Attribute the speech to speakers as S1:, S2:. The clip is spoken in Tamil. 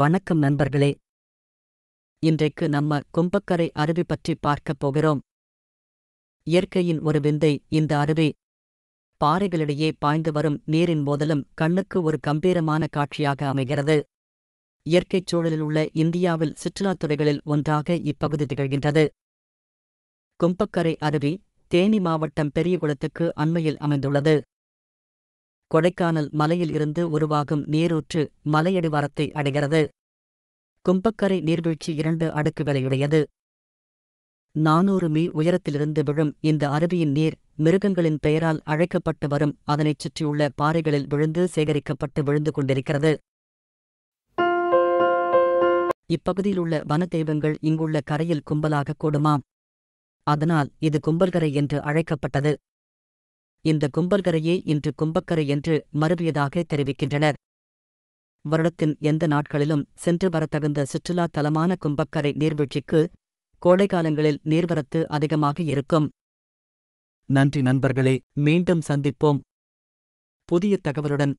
S1: வணக்கம் நண்பர்களே இன்றைக்கு நம்ம கும்பக்கரை அருவி பற்றி பார்க்கப் போகிறோம் இயற்கையின் ஒரு விந்தை இந்த அருவி பாறைகளிடையே பாய்ந்து வரும் நீரின் மோதலும் கண்ணுக்கு ஒரு கம்பீரமான காட்சியாக அமைகிறது இயற்கைச் சூழலில் உள்ள இந்தியாவில் சுற்றுலாத் துறைகளில் ஒன்றாக இப்பகுதி திகழ்கின்றது கும்பக்கரை அருவி தேனி மாவட்டம் பெரியகுளத்துக்கு அண்மையில் அமைந்துள்ளது கொடைக்கானல் மலையில் இருந்து உருவாகும் நீரூற்று மலையடிவாரத்தை அடைகிறது கும்பக்கரை நீர்வீழ்ச்சி இரண்டு அடுக்கு விலையுடையது நானூறு மீ உயரத்திலிருந்து விழும் இந்த அருவியின் நீர் மிருகங்களின் பெயரால் அழைக்கப்பட்டு வரும் அதனைச் சுற்றியுள்ள பாறைகளில் விழுந்து சேகரிக்கப்பட்டு விழுந்து கொண்டிருக்கிறது இப்பகுதியில் உள்ள வனதெய்வங்கள் இங்குள்ள கரையில் கும்பலாக கூடுமாம் அதனால் இது கும்பல்கரை என்று அழைக்கப்பட்டது இந்த கும்பல்கரையே இன்று கும்பக்கரை என்று மருவியதாக தெரிவிக்கின்றனர் வருடத்தின் எந்த நாட்களிலும் சென்று வரத்தகுந்த சுற்றுலா தலமான கும்பக்கரை நீர்வீழ்ச்சிக்கு கோடைக்காலங்களில் நீர்வரத்து அதிகமாக இருக்கும் நன்றி நண்பர்களே மீண்டும் சந்திப்போம் புதிய தகவலுடன்